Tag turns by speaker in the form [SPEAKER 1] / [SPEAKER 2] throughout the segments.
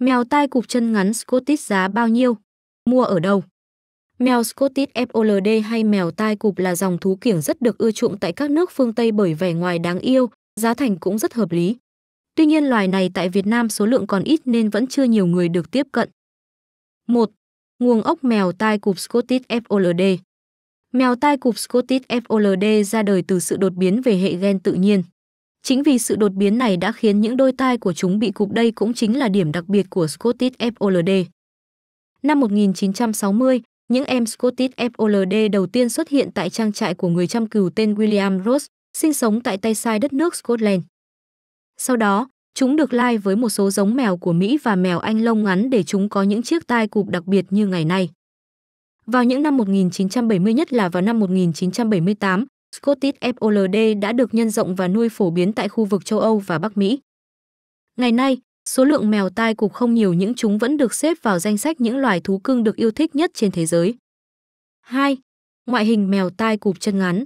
[SPEAKER 1] Mèo tai cụp chân ngắn Scottish giá bao nhiêu? Mua ở đâu? Mèo Scottish FOLD hay mèo tai cụp là dòng thú kiểng rất được ưa chuộng tại các nước phương Tây bởi vẻ ngoài đáng yêu, giá thành cũng rất hợp lý. Tuy nhiên loài này tại Việt Nam số lượng còn ít nên vẫn chưa nhiều người được tiếp cận. 1. Nguồn ốc mèo tai cụp Scottish FOLD Mèo tai cụp Scottish FOLD ra đời từ sự đột biến về hệ gen tự nhiên. Chính vì sự đột biến này đã khiến những đôi tai của chúng bị cụp đây cũng chính là điểm đặc biệt của Scottish fold. Năm 1960, những em Scottish fold đầu tiên xuất hiện tại trang trại của người chăm cừu tên William Ross, sinh sống tại tay sai đất nước Scotland. Sau đó, chúng được lai với một số giống mèo của Mỹ và mèo Anh lông ngắn để chúng có những chiếc tai cụp đặc biệt như ngày nay. Vào những năm 1970 nhất là vào năm 1978, Scottish fold đã được nhân rộng và nuôi phổ biến tại khu vực châu Âu và Bắc Mỹ. Ngày nay, số lượng mèo tai cụp không nhiều nhưng chúng vẫn được xếp vào danh sách những loài thú cưng được yêu thích nhất trên thế giới. 2. Ngoại hình mèo tai cụp chân ngắn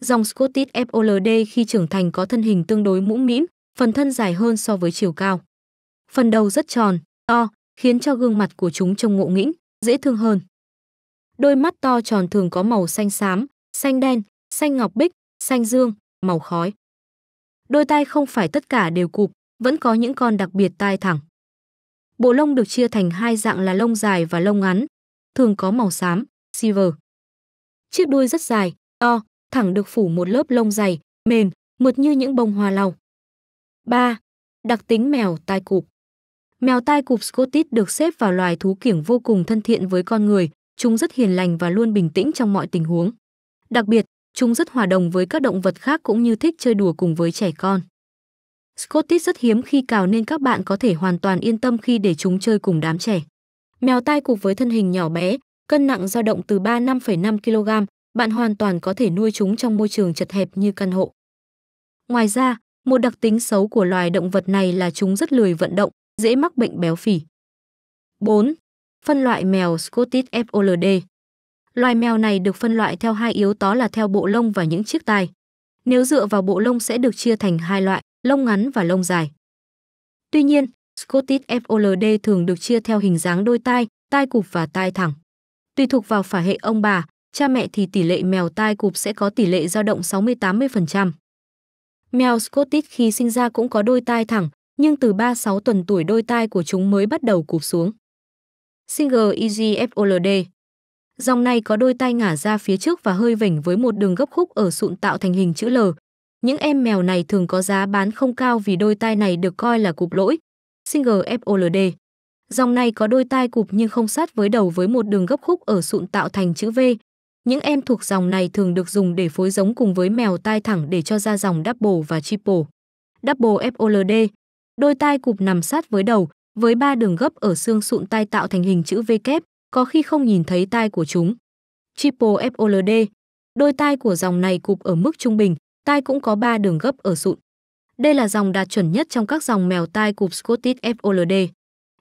[SPEAKER 1] Dòng Scottish fold khi trưởng thành có thân hình tương đối mũm mĩm, phần thân dài hơn so với chiều cao. Phần đầu rất tròn, to, khiến cho gương mặt của chúng trông ngộ nghĩnh, dễ thương hơn. Đôi mắt to tròn thường có màu xanh xám, xanh đen, xanh ngọc bích, xanh dương, màu khói. Đôi tai không phải tất cả đều cụp, vẫn có những con đặc biệt tai thẳng. Bộ lông được chia thành hai dạng là lông dài và lông ngắn, thường có màu xám, silver. Chiếc đuôi rất dài, to, thẳng được phủ một lớp lông dày, mềm, mượt như những bông hoa lau. 3. Đặc tính mèo tai cụp Mèo tai cụp Scottish được xếp vào loài thú kiểng vô cùng thân thiện với con người, chúng rất hiền lành và luôn bình tĩnh trong mọi tình huống. Đặc biệt, chúng rất hòa đồng với các động vật khác cũng như thích chơi đùa cùng với trẻ con. Scottish rất hiếm khi cào nên các bạn có thể hoàn toàn yên tâm khi để chúng chơi cùng đám trẻ. Mèo tai cụp với thân hình nhỏ bé, cân nặng dao động từ 3 5,5 kg, bạn hoàn toàn có thể nuôi chúng trong môi trường chật hẹp như căn hộ. Ngoài ra, một đặc tính xấu của loài động vật này là chúng rất lười vận động, dễ mắc bệnh béo phì. 4. Phân loại mèo Scottish fold Loài mèo này được phân loại theo hai yếu tố là theo bộ lông và những chiếc tai. Nếu dựa vào bộ lông sẽ được chia thành hai loại, lông ngắn và lông dài. Tuy nhiên, Scottish fold thường được chia theo hình dáng đôi tai, tai cụp và tai thẳng. Tùy thuộc vào phả hệ ông bà, cha mẹ thì tỷ lệ mèo tai cụp sẽ có tỷ lệ dao động 60-80%. Mèo Scottish khi sinh ra cũng có đôi tai thẳng, nhưng từ 3-6 tuần tuổi đôi tai của chúng mới bắt đầu cụp xuống. Singer EGFOLD Dòng này có đôi tai ngả ra phía trước và hơi vểnh với một đường gấp khúc ở sụn tạo thành hình chữ L. Những em mèo này thường có giá bán không cao vì đôi tai này được coi là cụp lỗi. Single FOLD. Dòng này có đôi tai cụp nhưng không sát với đầu với một đường gấp khúc ở sụn tạo thành chữ V. Những em thuộc dòng này thường được dùng để phối giống cùng với mèo tai thẳng để cho ra dòng double và triple. Double FOLD. Đôi tai cụp nằm sát với đầu, với ba đường gấp ở xương sụn tai tạo thành hình chữ V kép có khi không nhìn thấy tai của chúng. Triple FOLD, đôi tai của dòng này cụp ở mức trung bình, tai cũng có 3 đường gấp ở sụn. Đây là dòng đạt chuẩn nhất trong các dòng mèo tai cụp Scottish FOLD.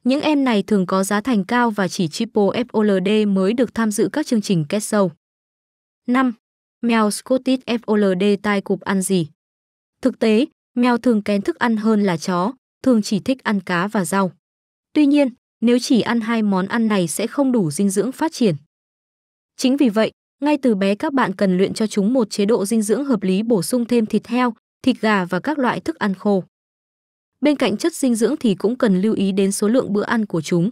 [SPEAKER 1] Những em này thường có giá thành cao và chỉ Triple FOLD mới được tham dự các chương trình kết sâu. 5. Mèo Scottish FOLD tai cụp ăn gì? Thực tế, mèo thường kén thức ăn hơn là chó, thường chỉ thích ăn cá và rau. Tuy nhiên, nếu chỉ ăn hai món ăn này sẽ không đủ dinh dưỡng phát triển. Chính vì vậy, ngay từ bé các bạn cần luyện cho chúng một chế độ dinh dưỡng hợp lý bổ sung thêm thịt heo, thịt gà và các loại thức ăn khô. Bên cạnh chất dinh dưỡng thì cũng cần lưu ý đến số lượng bữa ăn của chúng.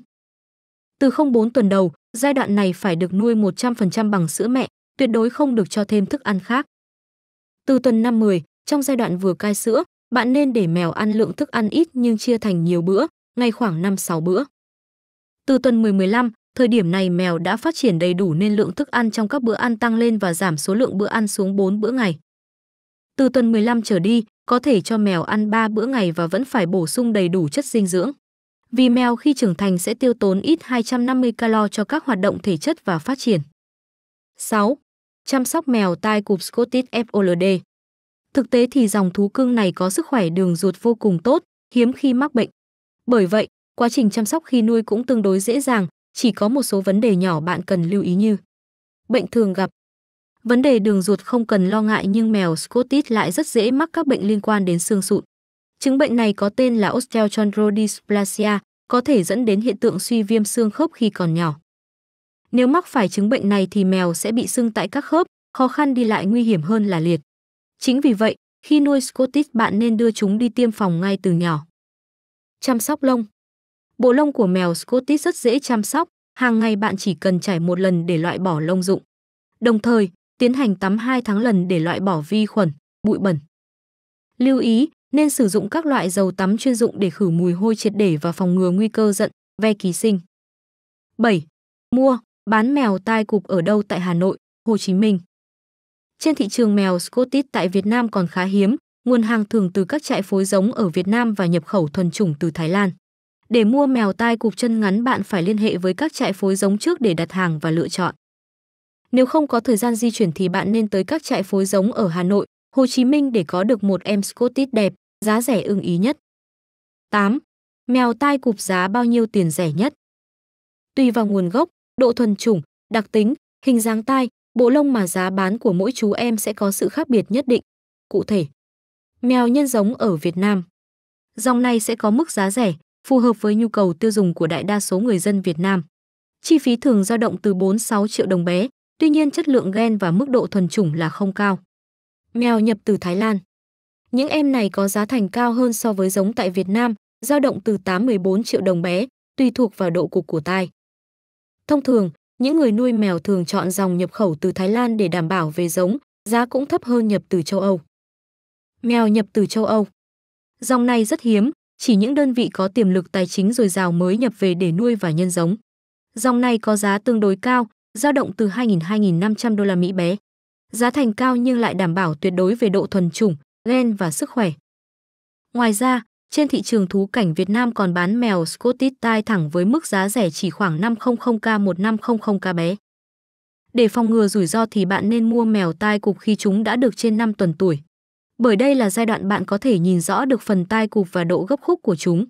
[SPEAKER 1] Từ 04 tuần đầu, giai đoạn này phải được nuôi 100% bằng sữa mẹ, tuyệt đối không được cho thêm thức ăn khác. Từ tuần 5-10, trong giai đoạn vừa cai sữa, bạn nên để mèo ăn lượng thức ăn ít nhưng chia thành nhiều bữa, ngày khoảng 5-6 bữa. Từ tuần 10-15, thời điểm này mèo đã phát triển đầy đủ nên lượng thức ăn trong các bữa ăn tăng lên và giảm số lượng bữa ăn xuống 4 bữa ngày. Từ tuần 15 trở đi, có thể cho mèo ăn 3 bữa ngày và vẫn phải bổ sung đầy đủ chất dinh dưỡng. Vì mèo khi trưởng thành sẽ tiêu tốn ít 250 calo cho các hoạt động thể chất và phát triển. 6. Chăm sóc mèo tai cụp Scottish fold. Thực tế thì dòng thú cưng này có sức khỏe đường ruột vô cùng tốt, hiếm khi mắc bệnh. Bởi vậy, quá trình chăm sóc khi nuôi cũng tương đối dễ dàng, chỉ có một số vấn đề nhỏ bạn cần lưu ý như bệnh thường gặp. Vấn đề đường ruột không cần lo ngại nhưng mèo Scottish lại rất dễ mắc các bệnh liên quan đến xương sụn. Chứng bệnh này có tên là osteochondrodysplasia, có thể dẫn đến hiện tượng suy viêm xương khớp khi còn nhỏ. Nếu mắc phải chứng bệnh này thì mèo sẽ bị sưng tại các khớp, khó khăn đi lại nguy hiểm hơn là liệt. Chính vì vậy, khi nuôi Scottish bạn nên đưa chúng đi tiêm phòng ngay từ nhỏ. Chăm sóc lông Bộ lông của mèo Scottish rất dễ chăm sóc, hàng ngày bạn chỉ cần chải một lần để loại bỏ lông rụng. Đồng thời, tiến hành tắm 2 tháng lần để loại bỏ vi khuẩn, bụi bẩn. Lưu ý, nên sử dụng các loại dầu tắm chuyên dụng để khử mùi hôi triệt để và phòng ngừa nguy cơ giận, ve ký sinh. 7. Mua, bán mèo tai cụp ở đâu tại Hà Nội, Hồ Chí Minh. Trên thị trường mèo Scottish tại Việt Nam còn khá hiếm, nguồn hàng thường từ các trại phối giống ở Việt Nam và nhập khẩu thuần chủng từ Thái Lan. Để mua mèo tai cụp chân ngắn bạn phải liên hệ với các trại phối giống trước để đặt hàng và lựa chọn. Nếu không có thời gian di chuyển thì bạn nên tới các trại phối giống ở Hà Nội, Hồ Chí Minh để có được một em Scottish đẹp, giá rẻ ưng ý nhất. 8. Mèo tai cụp giá bao nhiêu tiền rẻ nhất? Tùy vào nguồn gốc, độ thuần chủng, đặc tính, hình dáng tai, bộ lông mà giá bán của mỗi chú em sẽ có sự khác biệt nhất định. Cụ thể, mèo nhân giống ở Việt Nam. Dòng này sẽ có mức giá rẻ, phù hợp với nhu cầu tiêu dùng của đại đa số người dân Việt Nam. Chi phí thường dao động từ 4-6 triệu đồng bé, tuy nhiên chất lượng gen và mức độ thuần chủng là không cao. Mèo nhập từ Thái Lan Những em này có giá thành cao hơn so với giống tại Việt Nam, dao động từ 8-14 triệu đồng bé, tùy thuộc vào độ cục của tai. Thông thường, những người nuôi mèo thường chọn dòng nhập khẩu từ Thái Lan để đảm bảo về giống, giá cũng thấp hơn nhập từ châu Âu. Mèo nhập từ châu Âu Dòng này rất hiếm, chỉ những đơn vị có tiềm lực tài chính dồi dào mới nhập về để nuôi và nhân giống. Dòng này có giá tương đối cao, dao động từ 2.000-2.500 đô la Mỹ bé. Giá thành cao nhưng lại đảm bảo tuyệt đối về độ thuần chủng, gen và sức khỏe. Ngoài ra, trên thị trường thú cảnh Việt Nam còn bán mèo Scottish tai thẳng với mức giá rẻ chỉ khoảng 500k 1500k bé. Để phòng ngừa rủi ro thì bạn nên mua mèo tai cục khi chúng đã được trên 5 tuần tuổi bởi đây là giai đoạn bạn có thể nhìn rõ được phần tai cụp và độ gấp khúc của chúng